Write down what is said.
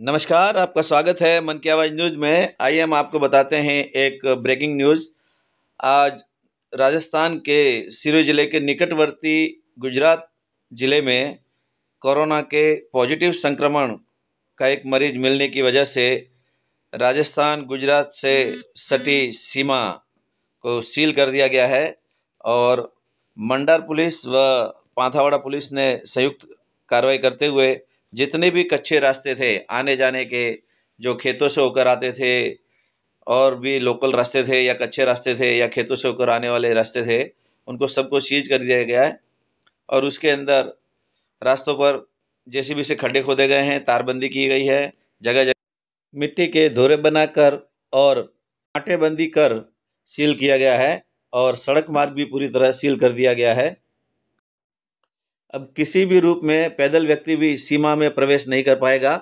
नमस्कार आपका स्वागत है मन की आवाज़ न्यूज़ में आइए हम आपको बताते हैं एक ब्रेकिंग न्यूज़ आज राजस्थान के सिरो ज़िले के निकटवर्ती गुजरात ज़िले में कोरोना के पॉजिटिव संक्रमण का एक मरीज मिलने की वजह से राजस्थान गुजरात से सटी सीमा को सील कर दिया गया है और मंडार पुलिस व पांथावाड़ा पुलिस ने संयुक्त कार्रवाई करते हुए जितने भी कच्चे रास्ते थे आने जाने के जो खेतों से होकर आते थे और भी लोकल रास्ते थे या कच्चे रास्ते थे या खेतों से होकर आने वाले रास्ते थे उनको सबको सीज कर दिया गया है और उसके अंदर रास्तों पर जेसीबी से खड्डे खोदे गए हैं तारबंदी की गई है जगह जगह मिट्टी के धोरे बनाकर और बंदी कर सील किया गया है और सड़क मार्ग भी पूरी तरह सील कर दिया गया है अब किसी भी रूप में पैदल व्यक्ति भी सीमा में प्रवेश नहीं कर पाएगा